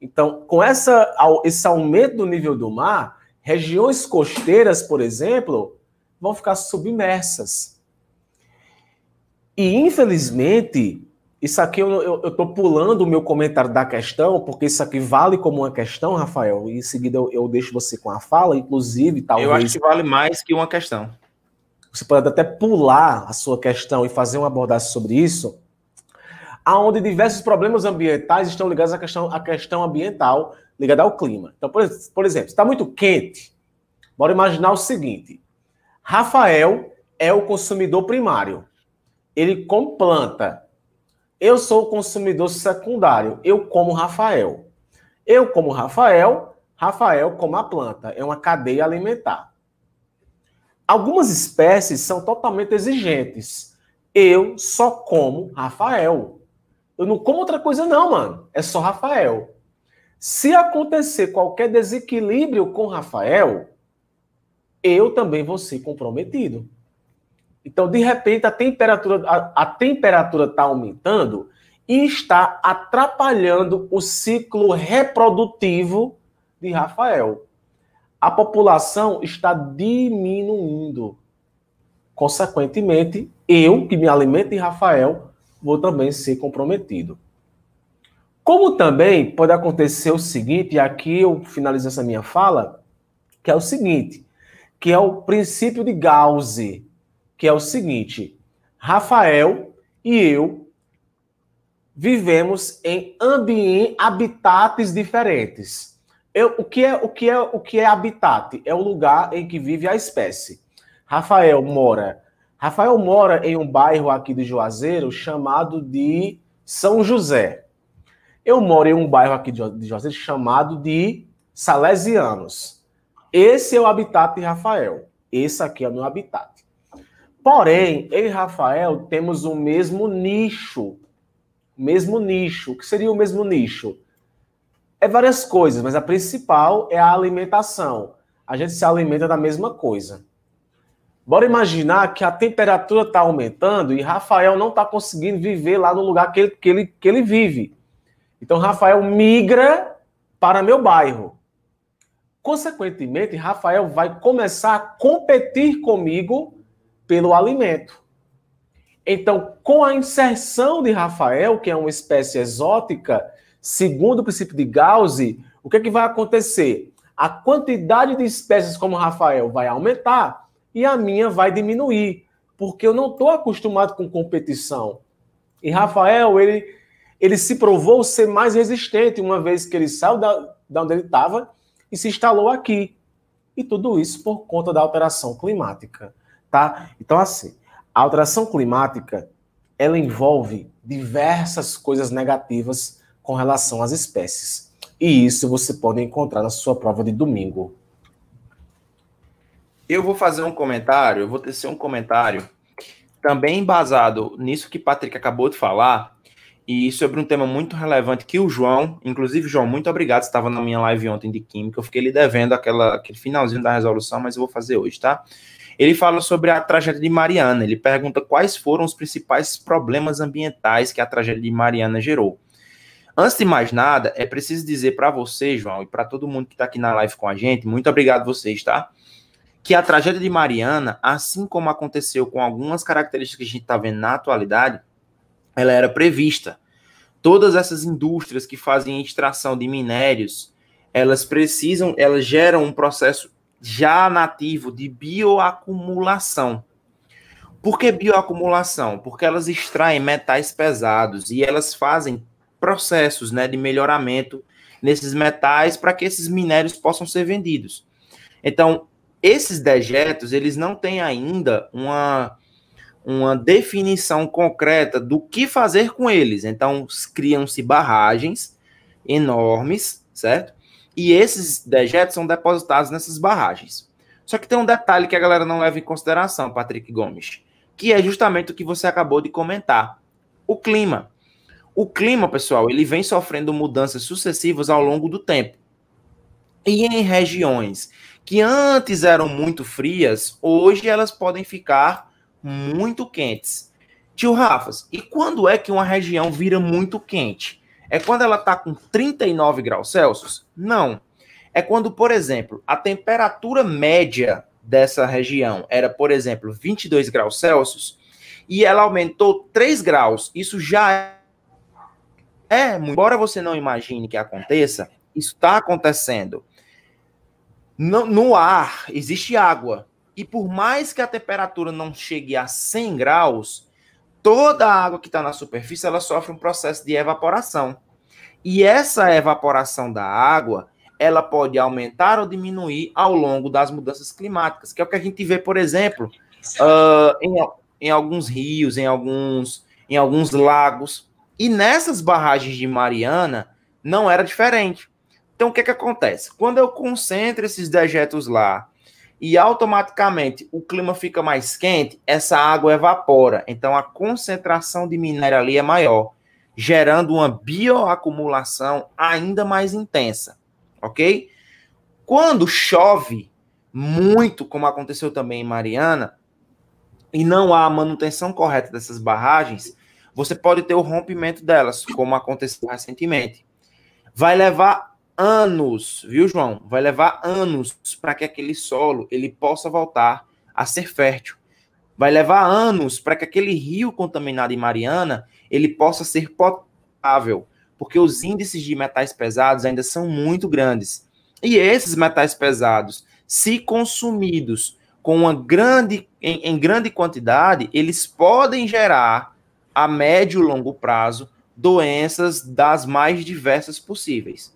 Então, com essa, esse aumento do nível do mar, regiões costeiras, por exemplo, vão ficar submersas. E, infelizmente, isso aqui eu estou pulando o meu comentário da questão, porque isso aqui vale como uma questão, Rafael. E em seguida eu, eu, deixo você com a fala, inclusive, talvez. Eu acho que vale mais que uma questão. Você pode até pular a sua questão e fazer uma abordagem sobre isso, aonde diversos problemas ambientais estão ligados à questão, à questão ambiental ligada ao clima. Então, por, por exemplo, está muito quente. Bora imaginar o seguinte: Rafael é o consumidor primário ele complanta. Eu sou o consumidor secundário, eu como Rafael. Eu como Rafael, Rafael como a planta. É uma cadeia alimentar. Algumas espécies são totalmente exigentes. Eu só como Rafael. Eu não como outra coisa, não, mano. É só Rafael. Se acontecer qualquer desequilíbrio com Rafael, eu também vou ser comprometido. Então, de repente, a temperatura a, a temperatura está aumentando e está atrapalhando o ciclo reprodutivo de Rafael. A população está diminuindo. Consequentemente, eu, que me alimento de Rafael, vou também ser comprometido. Como também pode acontecer o seguinte, e aqui eu finalizo essa minha fala, que é o seguinte, que é o princípio de Gauss, que é o seguinte: Rafael e eu vivemos em ambientes, habitats diferentes. Eu, o, que é, o, que é, o que é habitat? É o lugar em que vive a espécie. Rafael mora. Rafael mora em um bairro aqui de Juazeiro chamado de São José. Eu moro em um bairro aqui de Juazeiro chamado de Salesianos. Esse é o habitat de Rafael. Esse aqui é o meu habitat. Porém, eu e Rafael temos o mesmo nicho. Mesmo nicho. O que seria o mesmo nicho? É várias coisas, mas a principal é a alimentação. A gente se alimenta da mesma coisa. Bora imaginar que a temperatura está aumentando e Rafael não está conseguindo viver lá no lugar que ele, que, ele, que ele vive. Então, Rafael migra para meu bairro. Consequentemente, Rafael vai começar a competir comigo pelo alimento. Então, com a inserção de Rafael, que é uma espécie exótica, segundo o princípio de Gauss, o que, é que vai acontecer? A quantidade de espécies como Rafael vai aumentar e a minha vai diminuir, porque eu não estou acostumado com competição. E Rafael, ele, ele se provou ser mais resistente uma vez que ele saiu da, da onde ele estava e se instalou aqui. E tudo isso por conta da alteração climática tá? Então, assim, a alteração climática, ela envolve diversas coisas negativas com relação às espécies. E isso você pode encontrar na sua prova de domingo. Eu vou fazer um comentário, eu vou tecer um comentário também baseado nisso que Patrick acabou de falar, e sobre um tema muito relevante que o João, inclusive, João, muito obrigado, estava na minha live ontem de Química, eu fiquei lhe devendo aquela, aquele finalzinho da resolução, mas eu vou fazer hoje, tá? Ele fala sobre a tragédia de Mariana. Ele pergunta quais foram os principais problemas ambientais que a tragédia de Mariana gerou. Antes de mais nada, é preciso dizer para você, João, e para todo mundo que está aqui na live com a gente, muito obrigado vocês, tá? Que a tragédia de Mariana, assim como aconteceu com algumas características que a gente está vendo na atualidade, ela era prevista. Todas essas indústrias que fazem extração de minérios, elas precisam, elas geram um processo já nativo de bioacumulação. Por que bioacumulação? Porque elas extraem metais pesados e elas fazem processos né, de melhoramento nesses metais para que esses minérios possam ser vendidos. Então, esses dejetos, eles não têm ainda uma, uma definição concreta do que fazer com eles. Então, criam-se barragens enormes, certo? E esses dejetos são depositados nessas barragens. Só que tem um detalhe que a galera não leva em consideração, Patrick Gomes, que é justamente o que você acabou de comentar: o clima. O clima, pessoal, ele vem sofrendo mudanças sucessivas ao longo do tempo. E em regiões que antes eram muito frias, hoje elas podem ficar muito quentes. Tio Rafas, e quando é que uma região vira muito quente? É quando ela está com 39 graus Celsius? Não. É quando, por exemplo, a temperatura média dessa região era, por exemplo, 22 graus Celsius e ela aumentou 3 graus. Isso já é, embora você não imagine que aconteça, isso está acontecendo. No, no ar existe água. E por mais que a temperatura não chegue a 100 graus, toda a água que está na superfície ela sofre um processo de evaporação. E essa evaporação da água, ela pode aumentar ou diminuir ao longo das mudanças climáticas, que é o que a gente vê, por exemplo, uh, em, em, alguns rios, em alguns, em alguns lagos. E nessas barragens de Mariana, não era diferente. Então, o que, é que acontece? Quando eu concentro esses dejetos lá e automaticamente o clima fica mais quente, essa água evapora. Então a concentração de minério ali é maior, gerando uma bioacumulação ainda mais intensa, ok? Quando chove muito, como aconteceu também em Mariana, e não há a manutenção correta dessas barragens, você pode ter o rompimento delas, como aconteceu recentemente. Vai levar anos, viu, João? Vai levar anos para que aquele solo ele possa voltar a ser fértil. Vai levar anos para que aquele rio contaminado em Mariana ele possa ser potável, porque os índices de metais pesados ainda são muito grandes. E esses metais pesados, se consumidos com uma grande em, em grande quantidade, eles podem gerar a médio e longo prazo doenças das mais diversas possíveis.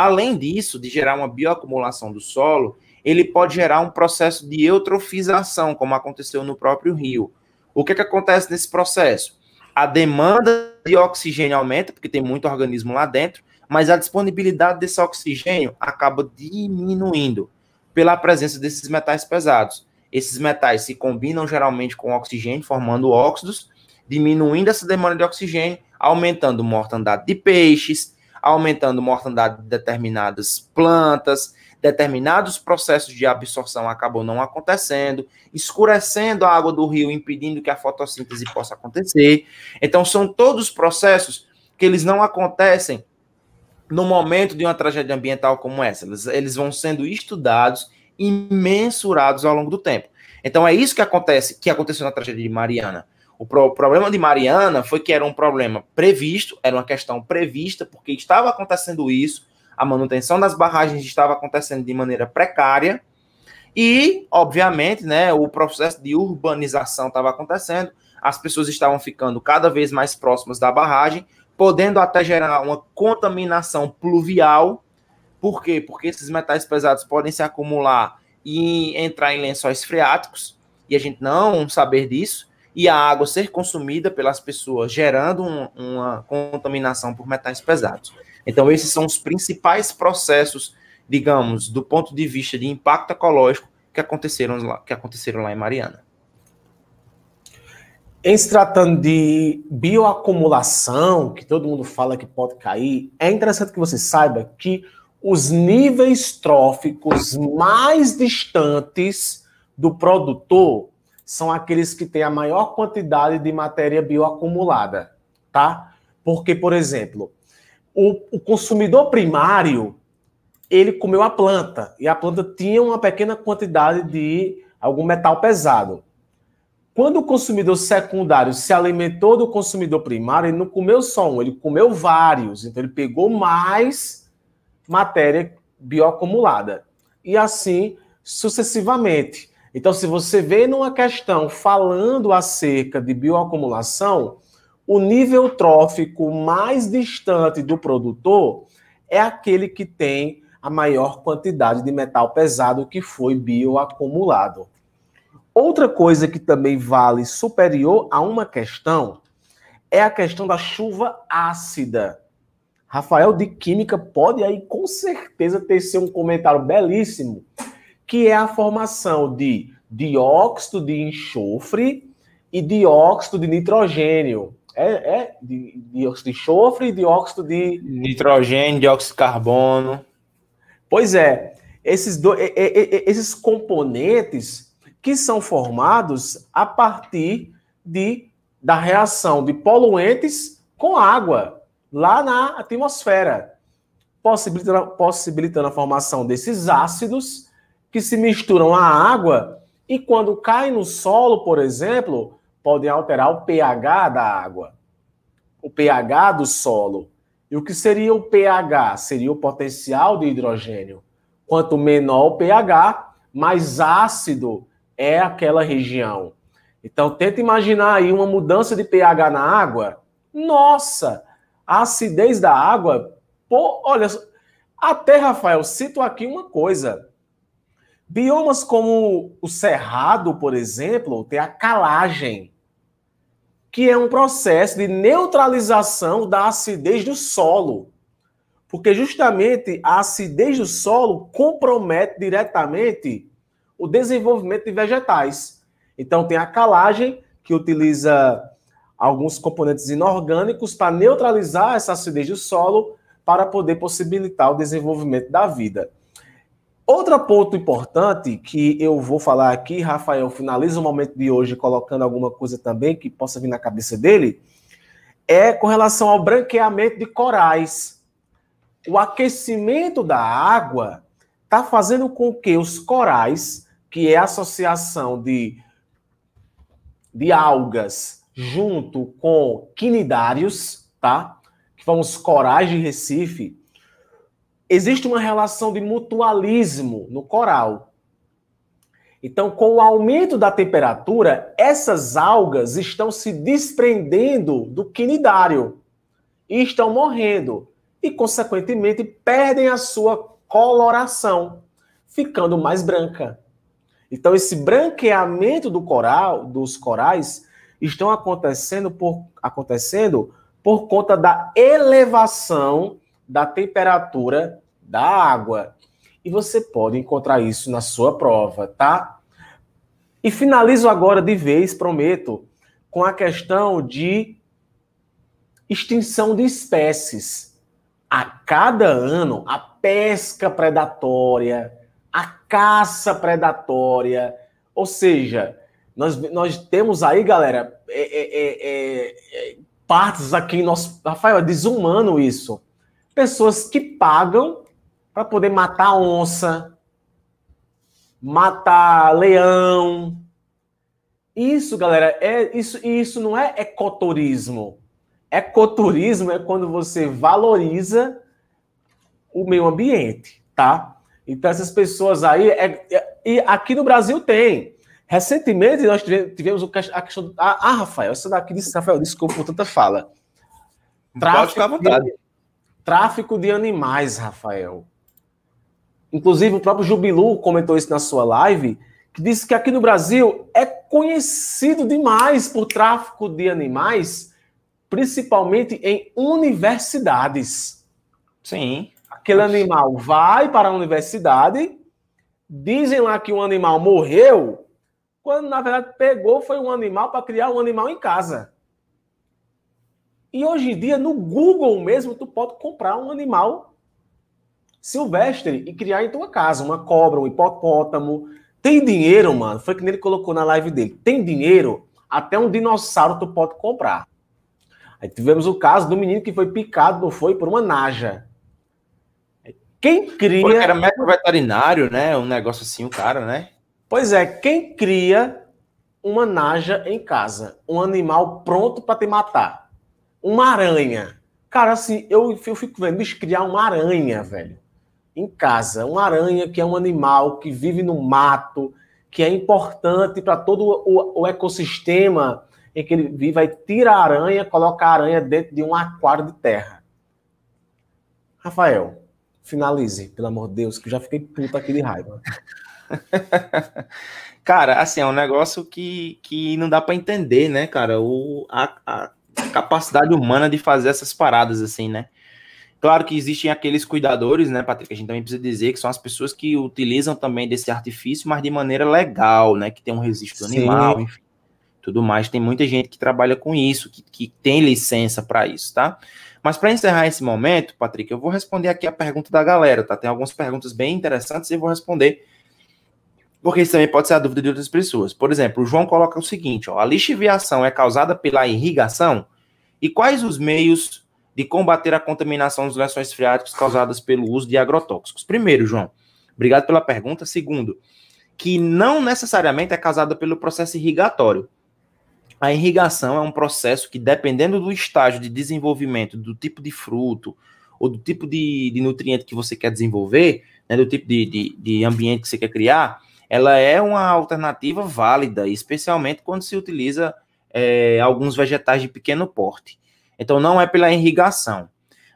Além disso, de gerar uma bioacumulação do solo, ele pode gerar um processo de eutrofização, como aconteceu no próprio rio. O que, é que acontece nesse processo? A demanda de oxigênio aumenta, porque tem muito organismo lá dentro, mas a disponibilidade desse oxigênio acaba diminuindo pela presença desses metais pesados. Esses metais se combinam geralmente com oxigênio, formando óxidos, diminuindo essa demanda de oxigênio, aumentando mortandade de peixes, aumentando mortandade de determinadas plantas, determinados processos de absorção acabam não acontecendo, escurecendo a água do rio, impedindo que a fotossíntese possa acontecer. Então, são todos processos que eles não acontecem no momento de uma tragédia ambiental como essa. Eles, eles vão sendo estudados e mensurados ao longo do tempo. Então, é isso que acontece, que aconteceu na tragédia de Mariana. O problema de Mariana foi que era um problema previsto, era uma questão prevista, porque estava acontecendo isso, a manutenção das barragens estava acontecendo de maneira precária, e, obviamente, né, o processo de urbanização estava acontecendo, as pessoas estavam ficando cada vez mais próximas da barragem, podendo até gerar uma contaminação pluvial. Por quê? Porque esses metais pesados podem se acumular e entrar em lençóis freáticos, e a gente não saber disso e a água ser consumida pelas pessoas, gerando um, uma contaminação por metais pesados. Então, esses são os principais processos, digamos, do ponto de vista de impacto ecológico que aconteceram lá, que aconteceram lá em Mariana. Em se tratando de bioacumulação, que todo mundo fala que pode cair, é interessante que você saiba que os níveis tróficos mais distantes do produtor são aqueles que têm a maior quantidade de matéria bioacumulada, tá? Porque, por exemplo, o, o consumidor primário, ele comeu a planta, e a planta tinha uma pequena quantidade de algum metal pesado. Quando o consumidor secundário se alimentou do consumidor primário, ele não comeu só um, ele comeu vários. Então, ele pegou mais matéria bioacumulada. E assim sucessivamente. Então, se você vê numa questão falando acerca de bioacumulação, o nível trófico mais distante do produtor é aquele que tem a maior quantidade de metal pesado que foi bioacumulado. Outra coisa que também vale superior a uma questão é a questão da chuva ácida. Rafael de Química pode aí com certeza ter um comentário belíssimo que é a formação de dióxido de enxofre e dióxido de nitrogênio. É, é dióxido de enxofre e dióxido de. Nitrogênio, dióxido de carbono. Pois é, esses, do, é, é, esses componentes que são formados a partir de, da reação de poluentes com água lá na atmosfera, possibilitando, possibilitando a formação desses ácidos que se misturam à água e quando caem no solo, por exemplo, podem alterar o pH da água, o pH do solo. E o que seria o pH? Seria o potencial de hidrogênio. Quanto menor o pH, mais ácido é aquela região. Então, tenta imaginar aí uma mudança de pH na água. Nossa, a acidez da água. Pô, olha, até Rafael, cito aqui uma coisa. Biomas como o cerrado, por exemplo, tem a calagem, que é um processo de neutralização da acidez do solo. Porque justamente a acidez do solo compromete diretamente o desenvolvimento de vegetais. Então tem a calagem, que utiliza alguns componentes inorgânicos para neutralizar essa acidez do solo para poder possibilitar o desenvolvimento da vida. Outro ponto importante que eu vou falar aqui, Rafael finaliza o momento de hoje colocando alguma coisa também que possa vir na cabeça dele, é com relação ao branqueamento de corais. O aquecimento da água está fazendo com que os corais, que é a associação de, de algas junto com quinidários, tá? Que são os corais de Recife, existe uma relação de mutualismo no coral. Então, com o aumento da temperatura, essas algas estão se desprendendo do quinidário e estão morrendo e, consequentemente, perdem a sua coloração, ficando mais branca. Então, esse branqueamento do coral, dos corais, estão acontecendo por, acontecendo por conta da elevação da temperatura da água. E você pode encontrar isso na sua prova, tá? E finalizo agora de vez, prometo, com a questão de extinção de espécies. A cada ano, a pesca predatória, a caça predatória, ou seja, nós, nós temos aí, galera, é, é, é, é partes aqui, nosso, Rafael, é desumano isso. Pessoas que pagam para poder matar onça, matar leão. Isso, galera, é isso, isso não é ecoturismo. Ecoturismo é quando você valoriza o meio ambiente, tá? Então essas pessoas aí é, é, e aqui no Brasil tem. Recentemente nós tivemos a questão ah, ah, Rafael, você daqui disse, Rafael, desculpa por tanta fala. Tráfico, Pode ficar à vontade. De Tráfico de animais, Rafael. Inclusive, o próprio Jubilu comentou isso na sua live, que disse que aqui no Brasil é conhecido demais por tráfico de animais, principalmente em universidades. Sim. Aquele animal vai para a universidade, dizem lá que um animal morreu, quando na verdade pegou foi um animal para criar um animal em casa. E hoje em dia, no Google mesmo, tu pode comprar um animal silvestre e criar em tua casa uma cobra, um hipopótamo. Tem dinheiro, mano. Foi que ele colocou na live dele. Tem dinheiro, até um dinossauro tu pode comprar. Aí tivemos o caso do menino que foi picado, não foi, por uma naja. Quem cria. Porque era médico veterinário, né? Um negócio assim, o cara, né? Pois é, quem cria uma naja em casa? Um animal pronto para te matar uma aranha. Cara, assim, eu, eu fico vendo eles criar uma aranha, velho, em casa. Uma aranha que é um animal que vive no mato, que é importante para todo o, o, ecossistema em que ele vive. Aí tira a aranha, coloca a aranha dentro de um aquário de terra. Rafael, finalize, pelo amor de Deus, que eu já fiquei puta aqui de raiva. Cara, assim, é um negócio que, que não dá para entender, né, cara? O, a, a, capacidade humana de fazer essas paradas, assim, né? Claro que existem aqueles cuidadores, né, Patrick? A gente também precisa dizer que são as pessoas que utilizam também desse artifício, mas de maneira legal, né? Que tem um registro Sim. animal, enfim, tudo mais. Tem muita gente que trabalha com isso, que, que tem licença para isso, tá? Mas para encerrar esse momento, Patrick, eu vou responder aqui a pergunta da galera, tá? Tem algumas perguntas bem interessantes e eu vou responder porque isso também pode ser a dúvida de outras pessoas. Por exemplo, o João coloca o seguinte: ó, a lixiviação é causada pela irrigação? E quais os meios de combater a contaminação dos lençóis freáticos causadas pelo uso de agrotóxicos? Primeiro, João, obrigado pela pergunta. Segundo, que não necessariamente é causada pelo processo irrigatório. A irrigação é um processo que, dependendo do estágio de desenvolvimento, do tipo de fruto ou do tipo de, de nutriente que você quer desenvolver, né, do tipo de, de, de ambiente que você quer criar, ela é uma alternativa válida, especialmente quando se utiliza é, alguns vegetais de pequeno porte. Então, não é pela irrigação,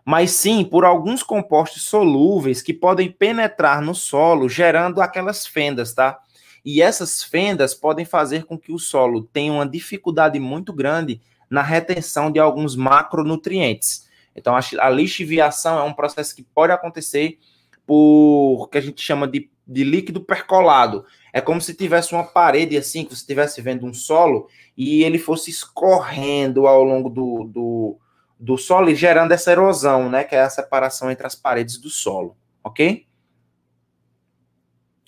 mas sim por alguns compostos solúveis que podem penetrar no solo, gerando aquelas fendas, tá? E essas fendas podem fazer com que o solo tenha uma dificuldade muito grande na retenção de alguns macronutrientes. Então, a lixiviação é um processo que pode acontecer por que a gente chama de, de líquido percolado. É como se tivesse uma parede assim, que você estivesse vendo um solo e ele fosse escorrendo ao longo do, do, do solo e gerando essa erosão, né? Que é a separação entre as paredes do solo, ok?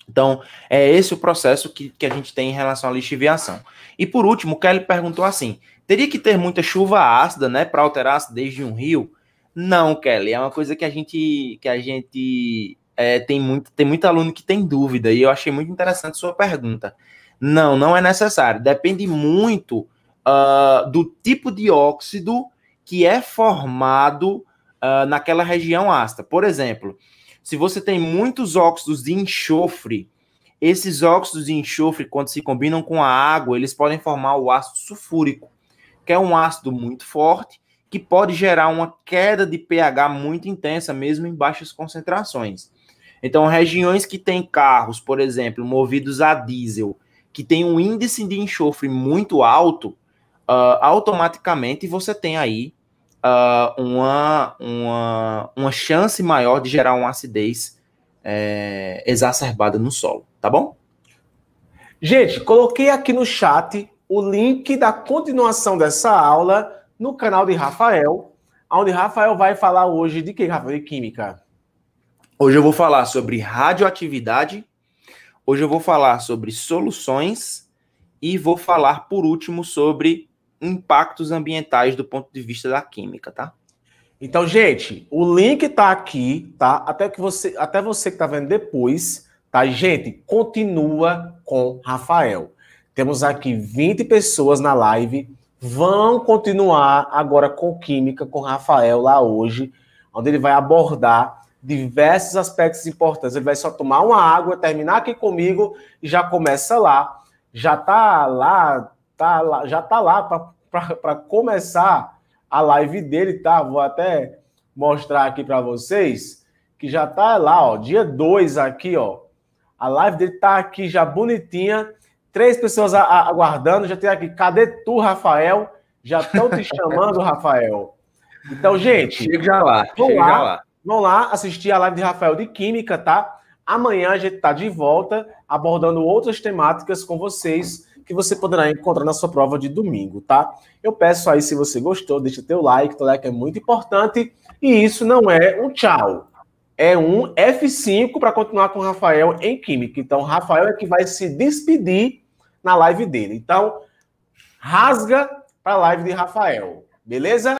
Então, é esse o processo que, que a gente tem em relação à lixiviação. E por último, Kelly perguntou assim: teria que ter muita chuva ácida, né, para alterar a acidez de um rio? Não, Kelly, é uma coisa que a gente que a gente é, tem muito tem muito aluno que tem dúvida e eu achei muito interessante sua pergunta. Não, não é necessário. Depende muito uh, do tipo de óxido que é formado uh, naquela região ácida. Por exemplo, se você tem muitos óxidos de enxofre, esses óxidos de enxofre, quando se combinam com a água, eles podem formar o ácido sulfúrico, que é um ácido muito forte que pode gerar uma queda de pH muito intensa, mesmo em baixas concentrações. Então, regiões que têm carros, por exemplo, movidos a diesel, que tem um índice de enxofre muito alto, uh, automaticamente você tem aí uh, uma, uma, uma chance maior de gerar uma acidez é, exacerbada no solo, tá bom? Gente, coloquei aqui no chat o link da continuação dessa aula no canal de Rafael, onde Rafael vai falar hoje de que, Rafael? De química. Hoje eu vou falar sobre radioatividade, hoje eu vou falar sobre soluções e vou falar, por último, sobre impactos ambientais do ponto de vista da química, tá? Então, gente, o link tá aqui, tá? Até que você, até você que tá vendo depois, tá? Gente, continua com Rafael. Temos aqui 20 pessoas na live vão continuar agora com Química, com Rafael lá hoje, onde ele vai abordar diversos aspectos importantes. Ele vai só tomar uma água, terminar aqui comigo e já começa lá. Já tá lá, tá lá já tá lá para começar a live dele, tá? Vou até mostrar aqui para vocês que já tá lá, ó, dia 2 aqui, ó. A live dele tá aqui já bonitinha Três pessoas aguardando, já tem aqui. Cadê tu, Rafael? Já estão te chamando, Rafael. Então, gente. Chega lá, vão lá, lá. Vão lá assistir a live de Rafael de Química, tá? Amanhã a gente está de volta abordando outras temáticas com vocês que você poderá encontrar na sua prova de domingo, tá? Eu peço aí, se você gostou, deixa teu like, teu like é muito importante. E isso não é um tchau, é um F5 para continuar com o Rafael em Química. Então, Rafael é que vai se despedir na live dele. Então, rasga para a live de Rafael, beleza?